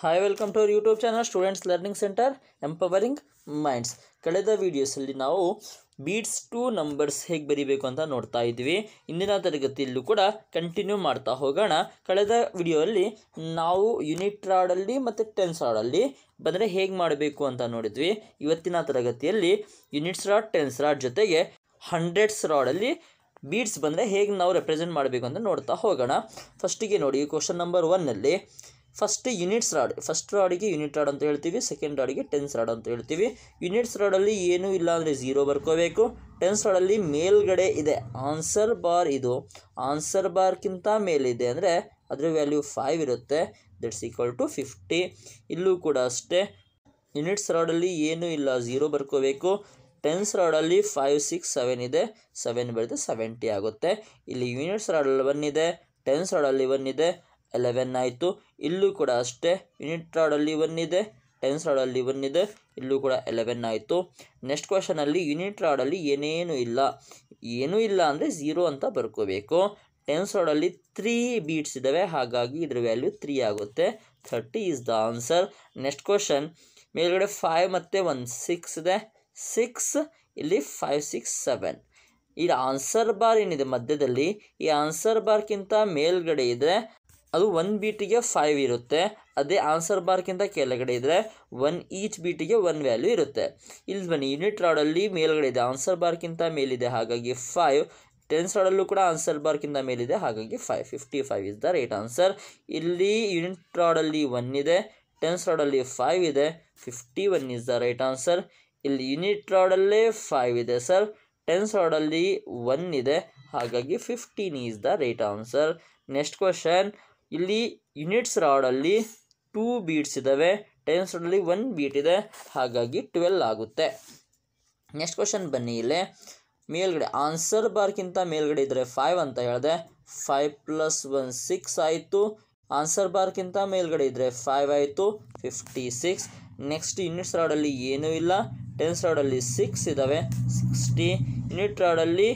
hi welcome to our YouTube channel students learning center empowering minds ಕಳೆದ ವೀಡಿಯೋಸಲ್ಲಿ ನಾವು beats two numbers ಹೇಗೆ ಬರೀಬೇಕು ಅಂತ ನೋಡ್ತಾ ಇದ್ವಿ ಇಂದಿನ ತರಗತಿಯಲ್ಲೂ ಕೂಡ ಕಂಟಿನ್ಯೂ ಮಾಡ್ತಾ ಹೋಗೋಣ ಕಳೆದ ಅಲ್ಲಿ ನಾವು ಯೂನಿಟ್ ರಾಡಲ್ಲಿ ಮತ್ತು ಟೆನ್ಸ್ ರಾಡಲ್ಲಿ ಬಂದರೆ ಹೇಗೆ ಮಾಡಬೇಕು ಅಂತ ನೋಡಿದ್ವಿ ಇವತ್ತಿನ ತರಗತಿಯಲ್ಲಿ ಯೂನಿಟ್ಸ್ ರಾಡ್ ಟೆನ್ಸ್ ರಾಡ್ ಜೊತೆಗೆ ಹಂಡ್ರೆಡ್ಸ್ ರಾಡಲ್ಲಿ ಬೀಟ್ಸ್ ಬಂದರೆ ಹೇಗೆ ನಾವು ರೆಪ್ರೆಸೆಂಟ್ ಮಾಡಬೇಕು ಅಂತ ನೋಡ್ತಾ ಹೋಗೋಣ ಫಸ್ಟಿಗೆ ನೋಡಿ ಕ್ವಶನ್ ನಂಬರ್ ಒನ್ನಲ್ಲಿ ಫಸ್ಟ್ ಯುನಿಟ್ಸ್ ರಾಡ್ ಫಸ್ಟ್ ರಾಡಿಗೆ ಯೂನಿಟ್ ರಾಡ್ ಅಂತ ಹೇಳ್ತೀವಿ ಸೆಕೆಂಡ್ ರಾಡಿಗೆ ಟೆನ್ಸ್ ರಾಡ್ ಅಂತ ಹೇಳ್ತೀವಿ ಯುನಿಟ್ಸ್ ರಾಡಲ್ಲಿ ಏನೂ ಇಲ್ಲ ಅಂದರೆ ಝೀರೋ ಬರ್ಕೋಬೇಕು ಟೆನ್ಸ್ ರಾಡಲ್ಲಿ ಮೇಲ್ಗಡೆ ಇದೆ ಆನ್ಸರ್ ಬಾರ್ ಇದು ಆನ್ಸರ್ ಬಾರ್ಕ್ಕಿಂತ ಮೇಲಿದೆ ಅಂದರೆ ಅದರ ವ್ಯಾಲ್ಯೂ ಫೈವ್ ಇರುತ್ತೆ ದಟ್ಸ್ ಈಕ್ವಲ್ ಟು ಫಿಫ್ಟಿ ಇಲ್ಲೂ ಕೂಡ ಅಷ್ಟೇ ಯುನಿಟ್ಸ್ ರಾಡಲ್ಲಿ ಏನೂ ಇಲ್ಲ ಝೀರೋ ಬರ್ಕೋಬೇಕು ಟೆನ್ಸ್ ರಾಡಲ್ಲಿ ಫೈವ್ ಸಿಕ್ಸ್ ಸೆವೆನ್ ಇದೆ ಸೆವೆನ್ ಬರೆದು ಸೆವೆಂಟಿ ಆಗುತ್ತೆ ಇಲ್ಲಿ ಯೂನಿಟ್ಸ್ ರಾಡಲ್ಲಿ ಒನ್ ಇದೆ ಟೆನ್ಸ್ ರಾಡಲ್ಲಿ ಒನ್ ಇದೆ ಎಲೆವೆನ್ ಆಯಿತು ಇಲ್ಲೂ ಕೂಡ ಅಷ್ಟೇ ಯುನಿಟ್ ರಾಡಲ್ಲಿ ಇದೆ ಟೆನ್ಸ್ ರಾಡಲ್ಲಿ ಇದೆ ಇಲ್ಲೂ ಕೂಡ ಎಲೆವೆನ್ ಆಯಿತು ನೆಕ್ಸ್ಟ್ ಕ್ವಶನಲ್ಲಿ ಯುನಿಟ್ ರಾಡಲ್ಲಿ ಏನೇನು ಇಲ್ಲ ಏನೂ ಇಲ್ಲ ಅಂದರೆ ಝೀರೋ ಅಂತ ಬರ್ಕೋಬೇಕು ಟೆನ್ಸ್ ರಾಡಲ್ಲಿ ತ್ರೀ ಬೀಟ್ಸ್ ಇದ್ದಾವೆ ಹಾಗಾಗಿ ಇದ್ರ ವ್ಯಾಲ್ಯೂ ತ್ರೀ ಆಗುತ್ತೆ thirty is the answer next question ಮೇಲ್ಗಡೆ ಫೈವ್ ಮತ್ತು ಒನ್ ಸಿಕ್ಸ್ ಇದೆ ಸಿಕ್ಸ್ ಇಲ್ಲಿ ಫೈವ್ ಸಿಕ್ಸ್ ಸೆವೆನ್ ಇದು ಆನ್ಸರ್ ಬಾರ್ ಏನಿದೆ ಮಧ್ಯದಲ್ಲಿ ಈ ಆನ್ಸರ್ ಬಾರ್ಗಿಂತ ಮೇಲ್ಗಡೆ ಇದೆ ಅದು ಬಿ ಟಿಗೆ ಫೈವ್ ಇರುತ್ತೆ ಅದೇ ಆನ್ಸರ್ ಬಾರ್ಕಿಂತ ಕೆಳಗಡೆ ಇದ್ದರೆ ಒನ್ ಈಚ್ ಟಿಗೆ ಒನ್ ವ್ಯಾಲ್ಯೂ ಇರುತ್ತೆ ಇಲ್ಲಿ ಬನ್ನಿ ಯೂನಿಟ್ ರಾಡಲ್ಲಿ ಮೇಲ್ಗಡೆ ಇದೆ ಆನ್ಸರ್ ಬಾರ್ಕಿಂತ ಮೇಲಿದೆ ಹಾಗಾಗಿ ಫೈವ್ ಟೆನ್ಸ್ ರಾಡಲ್ಲೂ ಕೂಡ ಆನ್ಸರ್ ಬಾರ್ಕಿಂತ ಮೇಲಿದೆ ಹಾಗಾಗಿ five fifty five is the right answer ಇಲ್ಲಿ ಯೂನಿಟ್ ರಾಡಲ್ಲಿ ಒನ್ ಇದೆ ಟೆನ್ಸ್ ರಾಡಲ್ಲಿ ಫೈವ್ ಇದೆ fifty one is the right answer ಇಲ್ಲಿ ಯೂನಿಟ್ ರಾಡಲ್ಲೇ ಫೈವ್ ಇದೆ ಸರ್ ಟೆನ್ಸ್ ರಾಡಲ್ಲಿ ಒನ್ ಇದೆ ಹಾಗಾಗಿ fifteen is the right answer next question ಇಲ್ಲಿ ಯುನಿಟ್ಸ್ ರಾಡಲ್ಲಿ ಟೂ ಬೀಟ್ಸ್ ಇದ್ದಾವೆ ಟೆನ್ಸ್ ರಾಡಲ್ಲಿ ಒನ್ ಬೀಟ್ ಇದೆ ಹಾಗಾಗಿ ಟ್ವೆಲ್ ಆಗುತ್ತೆ ನೆಕ್ಸ್ಟ್ ಕ್ವಶನ್ ಬನ್ನಿ ಇಲ್ಲಿ ಮೇಲ್ಗಡೆ ಆನ್ಸರ್ ಬಾರ್ಗಿಂತ ಮೇಲ್ಗಡೆ ಇದ್ದರೆ ಫೈವ್ ಅಂತ ಹೇಳಿದೆ ಫೈವ್ ಪ್ಲಸ್ ಒನ್ ಸಿಕ್ಸ್ ಆಯಿತು ಆನ್ಸರ್ ಬಾರ್ಗಿಂತ ಮೇಲ್ಗಡೆ ಇದ್ದರೆ ಫೈವ್ ಆಯಿತು ಫಿಫ್ಟಿ ಸಿಕ್ಸ್ ನೆಕ್ಸ್ಟ್ ಯುನಿಟ್ಸ್ ರಾಡಲ್ಲಿ ಏನೂ ಇಲ್ಲ ಟೆನ್ಸ್ ರಾಡಲ್ಲಿ ಸಿಕ್ಸ್ ಇದ್ದಾವೆ ಸಿಕ್ಸ್ಟಿ ಯುನಿಟ್ ರಾಡಲ್ಲಿ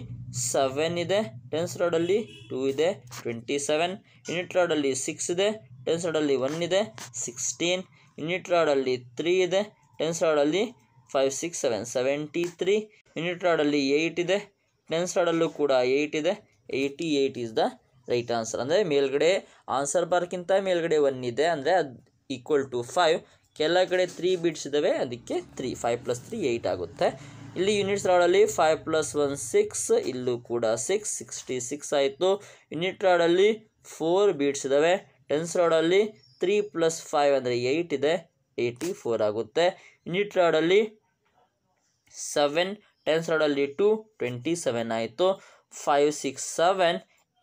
ಸೆವೆನ್ ಇದೆ ಟೆನ್ಸ್ ರೋಡಲ್ಲಿ ಟೂ ಇದೆ ಟ್ವೆಂಟಿ ಸೆವೆನ್ ಯುನಿಟ್ ರಾಡಲ್ಲಿ ಸಿಕ್ಸ್ ಇದೆ ಟೆನ್ಸ್ ರಾಡಲ್ಲಿ ಒನ್ ಇದೆ ಸಿಕ್ಸ್ಟೀನ್ ಯುನಿಟ್ ರಾಡಲ್ಲಿ ತ್ರೀ ಇದೆ ಟೆನ್ಸ್ ರಾಡಲ್ಲಿ five six seven seventy three unit ರಾಡಲ್ಲಿ ಏಯ್ಟ್ ಇದೆ ಟೆನ್ಸ್ ರಾಡಲ್ಲೂ ಕೂಡ ಏಯ್ಟ್ ಇದೆ eighty eight is the right answer ಅಂದರೆ ಮೇಲ್ಗಡೆ ಆನ್ಸರ್ ಬಾರ್ಕ್ಕಿಂತ ಮೇಲ್ಗಡೆ ಒನ್ ಇದೆ ಅಂದರೆ ಅದು ಈಕ್ವಲ್ ಟು ಫೈವ್ ಕೆಲ ತ್ರೀ ಬಿಟ್ಸ್ ಇದ್ದಾವೆ ಅದಕ್ಕೆ three five plus three eight ಆಗುತ್ತೆ ಇಲ್ಲಿ ಯೂನಿಟ್ಸ್ ರಾಡಲ್ಲಿ ಫೈವ್ ಪ್ಲಸ್ ಒನ್ ಸಿಕ್ಸ್ ಇಲ್ಲೂ ಕೂಡ ಸಿಕ್ಸ್ ಸಿಕ್ಸ್ಟಿ ಸಿಕ್ಸ್ ಆಯಿತು ಯುನಿಟ್ ರಾಡಲ್ಲಿ ಫೋರ್ ಬೀಟ್ಸ್ ಇದ್ದಾವೆ ಟೆನ್ಸ್ ರಾಡಲ್ಲಿ ತ್ರೀ ಪ್ಲಸ್ ಫೈವ್ ಅಂದರೆ ಏಯ್ಟ್ ಇದೆ ಏಯ್ಟಿ ಫೋರ್ ಆಗುತ್ತೆ ಯುನಿಟ್ ರಾಡಲ್ಲಿ ಸೆವೆನ್ ಟೆನ್ಸ್ ರಾಡಲ್ಲಿ ಟು ಟ್ವೆಂಟಿ ಸೆವೆನ್ ಆಯಿತು ಫೈವ್ ಸಿಕ್ಸ್ ಸೆವೆನ್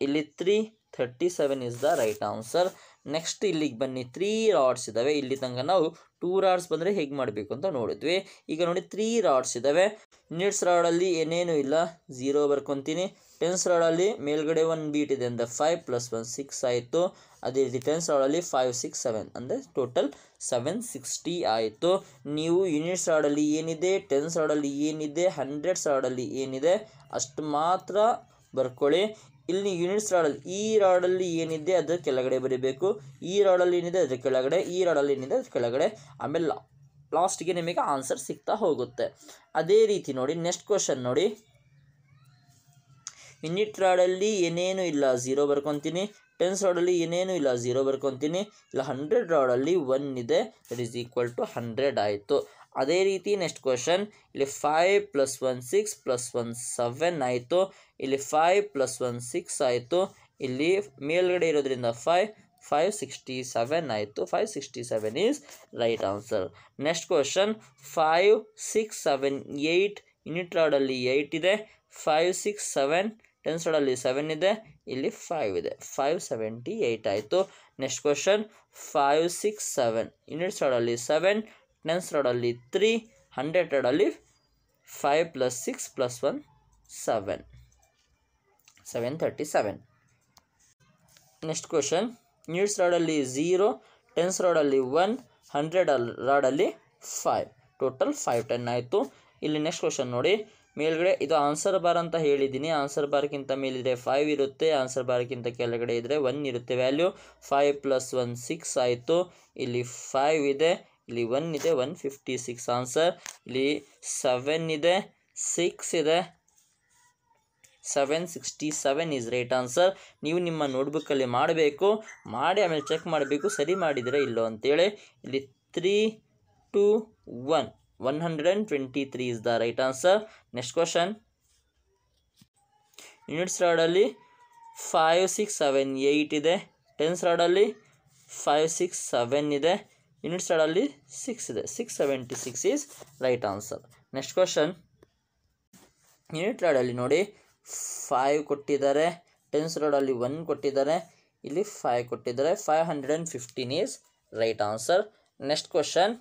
ಇಲ್ಲಿ three thirty seven is the right answer next ಇಲ್ಲಿಗೆ ಬನ್ನಿ ತ್ರೀ ರಾಡ್ಸ್ ಇದ್ದಾವೆ ಇಲ್ಲಿ ತನಕ ನಾವು ಟೂ ರಾಡ್ಸ್ ಬಂದರೆ ಹೇಗೆ ಮಾಡಬೇಕು ಅಂತ ನೋಡಿದ್ವಿ ಈಗ ನೋಡಿ ತ್ರೀ ರಾಡ್ಸ್ ಇದ್ದಾವೆ ಯೂನಿಟ್ಸ್ ರಾಡಲ್ಲಿ ಏನೇನೂ ಇಲ್ಲ ಝೀರೋ ಬರ್ಕೊತೀನಿ ಟೆನ್ಸ್ ರಾಡಲ್ಲಿ ಮೇಲ್ಗಡೆ ಒನ್ ಬೀಟ್ ಇದೆ ಅಂದರೆ ಫೈವ್ ಪ್ಲಸ್ ಒನ್ ಸಿಕ್ಸ್ ಆಯಿತು ಅದೇ ರೀತಿ ಟೆನ್ಸ್ ರಾಡಲ್ಲಿ ಫೈವ್ ಸಿಕ್ಸ್ ಸೆವೆನ್ ಅಂದರೆ ಟೋಟಲ್ ಸೆವೆನ್ ಸಿಕ್ಸ್ಟಿ ಆಯಿತು ನೀವು ಯೂನಿಟ್ಸ್ ರಾಡಲ್ಲಿ ಏನಿದೆ ಟೆನ್ಸ್ ರಾಡಲ್ಲಿ ಏನಿದೆ ಹಂಡ್ರೆಡ್ಸ್ ರಾಡಲ್ಲಿ ಏನಿದೆ ಅಷ್ಟು ಮಾತ್ರ ಬರ್ಕೊಳ್ಳಿ ಇಲ್ಲಿ ಯೂನಿಟ್ಸ್ ರಾಡಲ್ಲಿ ಈ ರಾಡಲ್ಲಿ ಏನಿದೆ ಅದು ಕೆಳಗಡೆ ಬರೀಬೇಕು ಈ ರಾಡಲ್ಲಿ ಏನಿದೆ ಅದು ಕೆಳಗಡೆ ಈ ರಾಡಲ್ಲಿ ಏನಿದೆ ಅದು ಕೆಳಗಡೆ ಆಮೇಲೆ ಲಾಸ್ಟ್ಗೆ ನಿಮಗೆ ಆನ್ಸರ್ ಸಿಗ್ತಾ ಹೋಗುತ್ತೆ ಅದೇ ರೀತಿ ನೋಡಿ ನೆಕ್ಸ್ಟ್ ಕ್ವಶನ್ ನೋಡಿ ಯೂನಿಟ್ ರಾಡಲ್ಲಿ ಏನೇನು ಇಲ್ಲ ಝೀರೋ ಬರ್ಕೊತೀನಿ ಟೆನ್ಸ್ ರಾಡಲ್ಲಿ ಏನೇನು ಇಲ್ಲ ಝೀರೋ ಬರ್ಕೊತೀನಿ ಇಲ್ಲ ಹಂಡ್ರೆಡ್ ರಾಡಲ್ಲಿ ಒನ್ ಇದೆ that is equal to hundred ಆಯಿತು ಅದೇ ರೀತಿ ನೆಕ್ಸ್ಟ್ ಕ್ವಶನ್ ಇಲ್ಲಿ five plus one six plus one seven ಆಯಿತು ಇಲ್ಲಿ ಫೈವ್ ಪ್ಲಸ್ ಒನ್ ಸಿಕ್ಸ್ ಆಯಿತು ಇಲ್ಲಿ ಮೇಲ್ಗಡೆ ಇರೋದ್ರಿಂದ ಫೈವ್ ಫೈವ್ ಸಿಕ್ಸ್ಟಿ ಸೆವೆನ್ ಆಯಿತು five sixty seven is right answer next question five six seven eight unit ರಾಡಲ್ಲಿ ಏಯ್ಟ್ ಇದೆ ಫೈವ್ ಸಿಕ್ಸ್ ಸೆವೆನ್ ಟೆನ್ಸ್ ರಾಡಲ್ಲಿ ಸೆವೆನ್ ಇದೆ ಇಲ್ಲಿ ಫೈವ್ ಇದೆ ಫೈವ್ ಸೆವೆಂಟಿ ಏಯ್ಟ್ ಆಯಿತು next question five six seven units ರಾಡಲ್ಲಿ seven tens ರೋಡಲ್ಲಿ three hundred ರೋಡಲ್ಲಿ five plus six plus one seven seven thirty seven next question news ರೋಡಲ್ಲಿ zero tens ರೋಡಲ್ಲಿ ಒನ್ ಹಂಡ್ರೆಡ್ ಅಲ್ ರಾಡಲ್ಲಿ ಫೈವ್ ಟೋಟಲ್ ಫೈವ್ ಟೆನ್ ಆಯಿತು ಇಲ್ಲಿ ನೆಕ್ಸ್ಟ್ ಕ್ವಶನ್ ನೋಡಿ ಮೇಲ್ಗಡೆ ಇದು ಆನ್ಸರ್ ಬಾರ್ ಅಂತ ಹೇಳಿದ್ದೀನಿ ಆನ್ಸರ್ ಬಾರ್ಗಿಂತ ಮೇಲಿದೆ ಫೈವ್ ಇರುತ್ತೆ ಆನ್ಸರ್ ಬಾರ್ಗಿಂತ ಕೆಳಗಡೆ ಇದ್ದರೆ ಒನ್ ಇರುತ್ತೆ value five plus one six ಆಯಿತು ಇಲ್ಲಿ ಫೈವ್ ಇದೆ ಇಲ್ಲಿ ಒನ್ ಇದೆ ಒನ್ ಫಿಫ್ಟಿ ಸಿಕ್ಸ್ ಆನ್ಸರ್ ಇಲ್ಲಿ ಸೆವೆನ್ ಇದೆ ಸಿಕ್ಸ್ ಇದೆ seven sixty seven is right answer ನೀವು ನಿಮ್ಮ ನೋಟ್ಬುಕ್ಕಲ್ಲಿ ಮಾಡಬೇಕು ಮಾಡಿ ಆಮೇಲೆ ಚೆಕ್ ಮಾಡಬೇಕು ಸರಿ ಮಾಡಿದರೆ ಇಲ್ಲೋ ಅಂತೇಳಿ ಇಲ್ಲಿ three two one one hundred and twenty three is the right answer next question units ರಾಡಲ್ಲಿ ಫೈವ್ ಸಿಕ್ಸ್ ಸೆವೆನ್ ಏಯ್ಟ್ ಇದೆ ಟೆನ್ಸ್ ರಾಡಲ್ಲಿ ಫೈವ್ ಸಿಕ್ಸ್ ಸೆವೆನ್ ಇದೆ ಯೂನಿಟ್ ಅಲ್ಲಿ ಸಿಕ್ಸ್ ಇದೆ six seventy six is right answer next question ರೈಡ್ ರೈಡಲ್ಲಿ ನೋಡಿ five ಕೊಟ್ಟಿದ್ದಾರೆ ಟೆನ್ಸ್ ರೋಡಲ್ಲಿ ಒನ್ ಕೊಟ್ಟಿದ್ದಾರೆ ಇಲ್ಲಿ ಫೈವ್ ಕೊಟ್ಟಿದ್ದಾರೆ five hundred and fifteen is right answer next question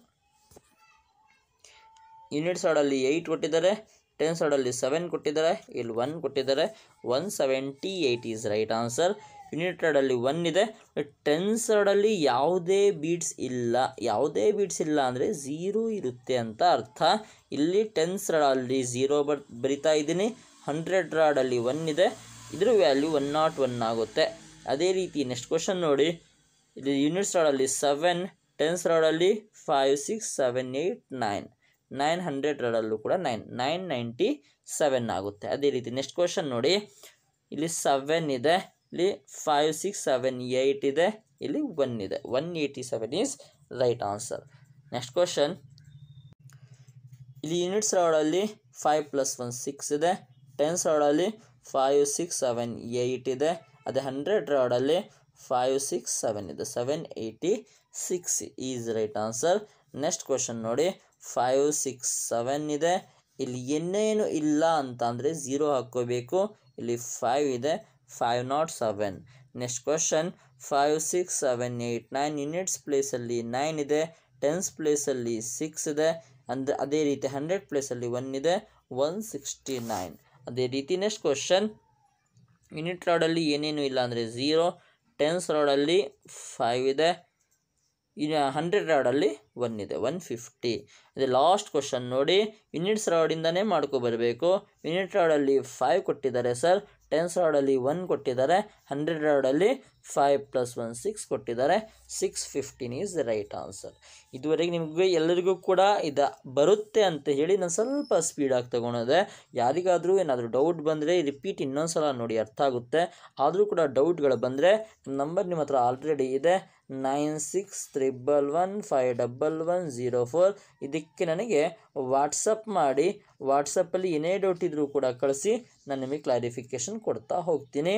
unit ಸೈಡಲ್ಲಿ ಏಯ್ಟ್ ಕೊಟ್ಟಿದ್ದಾರೆ ಟೆನ್ ಸೈಡಲ್ಲಿ ಸೆವೆನ್ ಕೊಟ್ಟಿದ್ದಾರೆ ಇಲ್ಲಿ ಒನ್ ಕೊಟ್ಟಿದ್ದಾರೆ one seventy eight is right answer ಯುನಿಟೆಡಲ್ಲಿ ಒನ್ ಇದೆ ಟೆನ್ಸರ್ಡಲ್ಲಿ ಯಾವುದೇ ಬೀಟ್ಸ್ ಇಲ್ಲ ಯಾವುದೇ ಬೀಟ್ಸ್ ಇಲ್ಲ ಅಂದರೆ ಝೀರೋ ಇರುತ್ತೆ ಅಂತ ಅರ್ಥ ಇಲ್ಲಿ ಅಲ್ಲಿ ಝೀರೋ ಬರ್ ಬರಿತಾ ಇದ್ದೀನಿ ಹಂಡ್ರೆಡ್ ರಾಡಲ್ಲಿ ಒನ್ ಇದೆ ಇದ್ರ ವ್ಯಾಲ್ಯೂ ಒನ್ ನಾಟ್ ಒನ್ ಆಗುತ್ತೆ ಅದೇ ರೀತಿ ನೆಕ್ಸ್ಟ್ ಕ್ವಶನ್ ನೋಡಿ ಇಲ್ಲಿ ಯೂನಿಟ್ಸ್ ರಾಡಲ್ಲಿ ಸೆವೆನ್ ಟೆನ್ಸ್ ರಾಡಲ್ಲಿ five six seven eight nine nine hundred ರಾಡಲ್ಲೂ ಕೂಡ ನೈನ್ ನೈನ್ ನೈಂಟಿ ಸೆವೆನ್ ಆಗುತ್ತೆ ಅದೇ ರೀತಿ ನೆಕ್ಸ್ಟ್ ಕ್ವಶನ್ ನೋಡಿ ಇಲ್ಲಿ ಸೆವೆನ್ ಇದೆ ಇಲ್ಲಿ ಫೈವ್ ಸಿಕ್ಸ್ ಸೆವೆನ್ ಏಯ್ಟ್ ಇದೆ ಇಲ್ಲಿ ಒನ್ ಇದೆ one eighty seven is right answer next question ಇಲ್ಲಿ ಯೂನಿಟ್ಸ್ ರೌಡಲ್ಲಿ ಫೈವ್ ಪ್ಲಸ್ ಒನ್ ಸಿಕ್ಸ್ ಇದೆ ಟೆನ್ಸ್ ರೋಡಲ್ಲಿ ಫೈವ್ ಸಿಕ್ಸ್ ಸೆವೆನ್ ಏಯ್ಟ್ ಇದೆ ಅದೇ ಹಂಡ್ರೆಡ್ ರೌಡಲ್ಲಿ ಫೈವ್ ಸಿಕ್ಸ್ ಸೆವೆನ್ ಇದೆ seven eighty six is right answer next question ನೋಡಿ ಫೈವ್ ಸಿಕ್ಸ್ ಸೆವೆನ್ ಇದೆ ಇಲ್ಲಿ ಏನೇನು ಇಲ್ಲ ಅಂತ ಅಂದರೆ ಝೀರೋ ಹಾಕ್ಕೋಬೇಕು ಇಲ್ಲಿ ಫೈವ್ ಇದೆ five not seven next question five six seven eight nine units ಪ್ಲೇಸಲ್ಲಿ ನೈನ್ ಇದೆ ಟೆನ್ಸ್ ಪ್ಲೇಸಲ್ಲಿ ಸಿಕ್ಸ್ ಇದೆ ಅಂದ ಅದೇ ರೀತಿ ಹಂಡ್ರೆಡ್ ಪ್ಲೇಸಲ್ಲಿ ಒನ್ ಇದೆ ಒನ್ ಸಿಕ್ಸ್ಟಿ ನೈನ್ ಅದೇ ರೀತಿ ನೆಕ್ಸ್ಟ್ ಕ್ವಶನ್ ಯುನಿಟ್ ರಾಡಲ್ಲಿ ಏನೇನು ಇಲ್ಲ ಅಂದರೆ ಝೀರೋ ಟೆನ್ಸ್ ರಾಡಲ್ಲಿ ಫೈವ್ ಇದೆ ಇನ್ನು ಹಂಡ್ರೆಡ್ ರಾಡಲ್ಲಿ ಒನ್ ಇದೆ ಒನ್ ಫಿಫ್ಟಿ ಅದೇ ಲಾಸ್ಟ್ ಕ್ವಶನ್ ನೋಡಿ ಯುನಿಟ್ಸ್ ರಾಡಿಂದನೇ ಮಾಡ್ಕೊಬರಬೇಕು ಯುನಿಟ್ ರಾಡಲ್ಲಿ ಫೈವ್ ಕೊಟ್ಟಿದ್ದಾರೆ ಸರ್ ಟೆನ್ಸ್ ರಾಡಲ್ಲಿ ಒನ್ ಕೊಟ್ಟಿದ್ದಾರೆ ಹಂಡ್ರೆಡ್ ರಾಡಲ್ಲಿ ಫೈವ್ ಪ್ಲಸ್ ಒನ್ ಸಿಕ್ಸ್ ಕೊಟ್ಟಿದ್ದಾರೆ six fifteen is the right answer ಇದುವರೆಗೆ ನಿಮಗೆ ಎಲ್ಲರಿಗೂ ಕೂಡ ಇದು ಬರುತ್ತೆ ಅಂತ ಹೇಳಿ ನಾನು ಸ್ವಲ್ಪ ಸ್ಪೀಡಾಗಿ ತೊಗೊಳೋದೆ ಯಾರಿಗಾದರೂ ಏನಾದರೂ ಡೌಟ್ ಬಂದರೆ ರಿಪೀಟ್ ಇನ್ನೊಂದು ಸಲ ನೋಡಿ ಅರ್ಥ ಆಗುತ್ತೆ ಆದರೂ ಕೂಡ ಡೌಟ್ಗಳು ಬಂದರೆ ನಂಬರ್ ನಿಮ್ಮ ಹತ್ರ ಆಲ್ರೆಡಿ ಇದೆ nine six triple one five double one zero four ಇದಕ್ಕೆ ನನಗೆ ವಾಟ್ಸಪ್ ಮಾಡಿ ವಾಟ್ಸಪ್ಪಲ್ಲಿ ಏನೇ ಡೌಟ್ ಇದ್ದರೂ ಕೂಡ ಕಳಿಸಿ ನಾನು ನಿಮಗೆ ಕ್ಲಾರಿಫಿಕೇಷನ್ ಕೊಡ್ತಾ ಹೋಗ್ತೀನಿ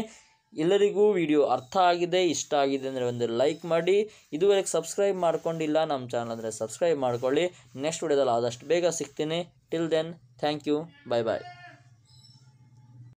ಎಲ್ಲರಿಗೂ ವಿಡಿಯೋ ಅರ್ಥ ಆಗಿದೆ ಇಷ್ಟ ಆಗಿದೆ ಅಂದರೆ ಒಂದು ಲೈಕ್ ಮಾಡಿ ಇದುವರೆಗೆ ಸಬ್ಸ್ಕ್ರೈಬ್ ಮಾಡ್ಕೊಂಡಿಲ್ಲ ನಮ್ಮ ಚಾನಲ್ ಅಂದರೆ ಸಬ್ಸ್ಕ್ರೈಬ್ ಮಾಡ್ಕೊಳ್ಳಿ ನೆಕ್ಸ್ಟ್ ವಿಡಿಯೋದಲ್ಲಿ ಆದಷ್ಟು ಬೇಗ ಸಿಗ್ತೀನಿ till then thank you bye bye